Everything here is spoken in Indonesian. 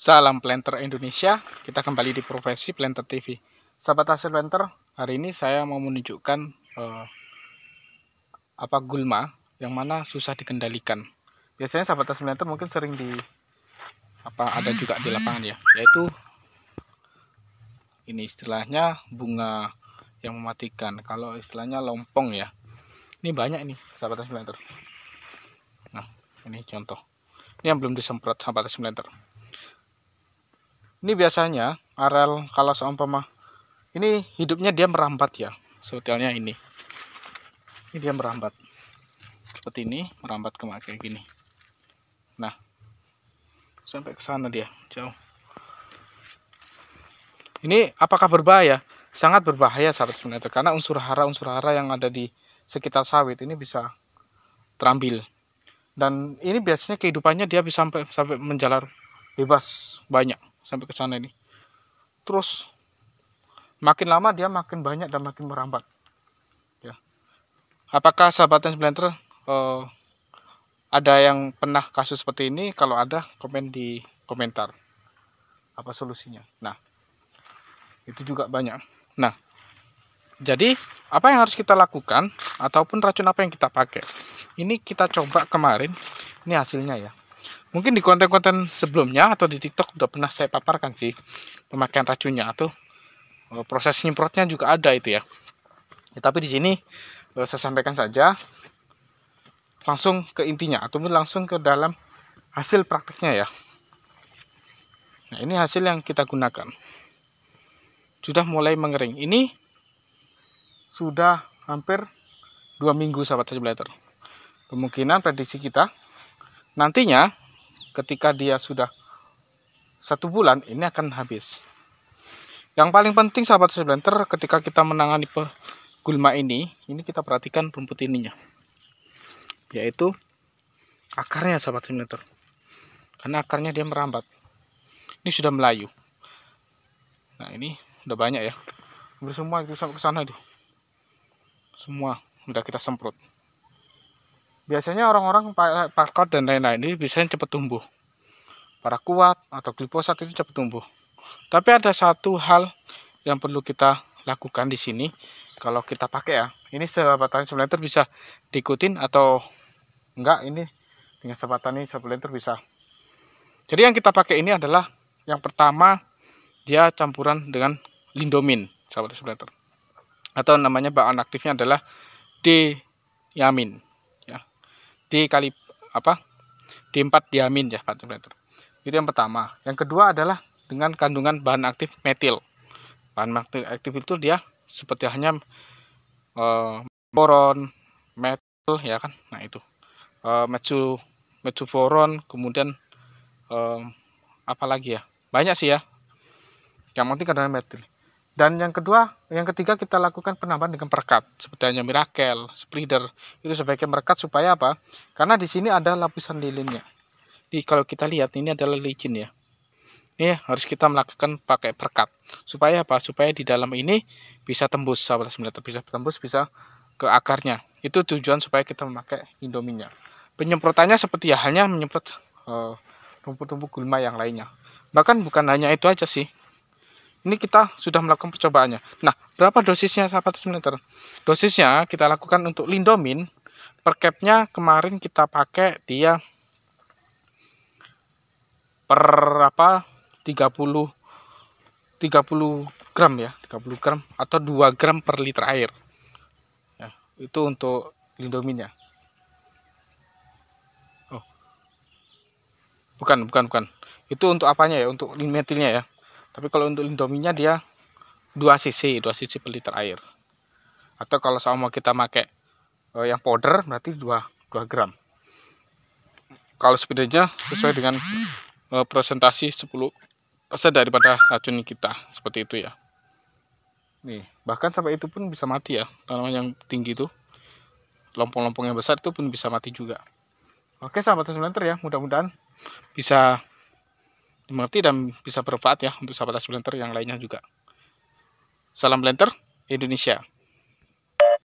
Salam Planter Indonesia, kita kembali di Profesi Planter TV. Sahabat hasil planter, hari ini saya mau menunjukkan eh, apa gulma yang mana susah dikendalikan. Biasanya sahabat hasil planter mungkin sering di apa ada juga di lapangan ya, yaitu ini istilahnya bunga yang mematikan. Kalau istilahnya lompong ya. Ini banyak ini sahabat hasil planter. Nah, ini contoh. Ini yang belum disemprot sahabat hasil planter ini biasanya arel kalau seumpama ini hidupnya dia merambat ya sebetulnya ini ini dia merambat seperti ini merambat ke kayak gini nah sampai ke sana dia jauh ini apakah berbahaya sangat berbahaya sahabat meter karena unsur hara unsur hara yang ada di sekitar sawit ini bisa terambil dan ini biasanya kehidupannya dia bisa sampai sampai menjalar bebas banyak sampai ke sana ini terus makin lama dia makin banyak dan makin merambat ya apakah sahabat yang sebelah ada yang pernah kasus seperti ini kalau ada komen di komentar apa solusinya nah itu juga banyak nah jadi apa yang harus kita lakukan ataupun racun apa yang kita pakai ini kita coba kemarin ini hasilnya ya mungkin di konten-konten sebelumnya atau di TikTok udah pernah saya paparkan sih pemakaian racunnya atau eh, proses nyemprotnya juga ada itu ya. ya tapi di sini eh, saya sampaikan saja langsung ke intinya atau langsung ke dalam hasil praktiknya ya. Nah, ini hasil yang kita gunakan. Sudah mulai mengering. Ini sudah hampir dua minggu sahabat letter Kemungkinan prediksi kita nantinya ketika dia sudah satu bulan ini akan habis yang paling penting sahabat sebentar ketika kita menangani gulma ini ini kita perhatikan rumput ininya yaitu akarnya sahabat sebentar karena akarnya dia merambat ini sudah melayu nah ini udah banyak ya bersemua itu sampai ke sana itu semua udah kita semprot Biasanya orang-orang parkot dan lain-lain ini biasanya cepat tumbuh. Para kuat atau glifosat itu cepat tumbuh. Tapi ada satu hal yang perlu kita lakukan di sini kalau kita pakai ya. Ini sepatan sebenarnya bisa diikutin atau enggak ini dengan sepatan ini sepelenter bisa. Jadi yang kita pakai ini adalah yang pertama dia campuran dengan lindomin sahabat sepelenter atau namanya bahan aktifnya adalah diamin. D kali apa D4 diamin ya Pak Operator. Itu yang pertama. Yang kedua adalah dengan kandungan bahan aktif metil. Bahan aktif itu dia seperti hanya e, boron, metil ya kan. Nah itu. E, eh, metu boron, kemudian e, apa lagi ya? Banyak sih ya. Yang penting kandungan metil dan yang kedua yang ketiga kita lakukan penambahan dengan perekat seperti hanya miracle spreader itu sebagai merekat supaya apa karena di sini ada lapisan lilinnya di kalau kita lihat ini adalah licin ya ini harus kita melakukan pakai perekat supaya apa supaya di dalam ini bisa tembus sahabat sembilan bisa tembus bisa ke akarnya itu tujuan supaya kita memakai indominya penyemprotannya seperti ya hanya menyemprot eh, rumput-rumput uh, gulma yang lainnya bahkan bukan hanya itu aja sih ini kita sudah melakukan percobaannya. Nah, berapa dosisnya sahabat semeter? Dosisnya kita lakukan untuk lindomin per capnya kemarin kita pakai dia per apa 30 30 gram ya 30 gram atau 2 gram per liter air ya, itu untuk lindominnya oh bukan bukan bukan itu untuk apanya ya untuk limetilnya ya tapi kalau untuk indominya dia 2 cc 2 cc per liter air atau kalau sama kita pakai eh, yang powder berarti 2, 2 gram kalau sepedanya sesuai dengan eh, presentasi 10 persen daripada racun kita seperti itu ya nih bahkan sampai itu pun bisa mati ya tanaman yang tinggi itu lompong-lompong yang besar itu pun bisa mati juga oke sahabat senter ya mudah-mudahan bisa dimengerti dan bisa bermanfaat ya untuk sahabat blender yang lainnya juga. Salam blender Indonesia.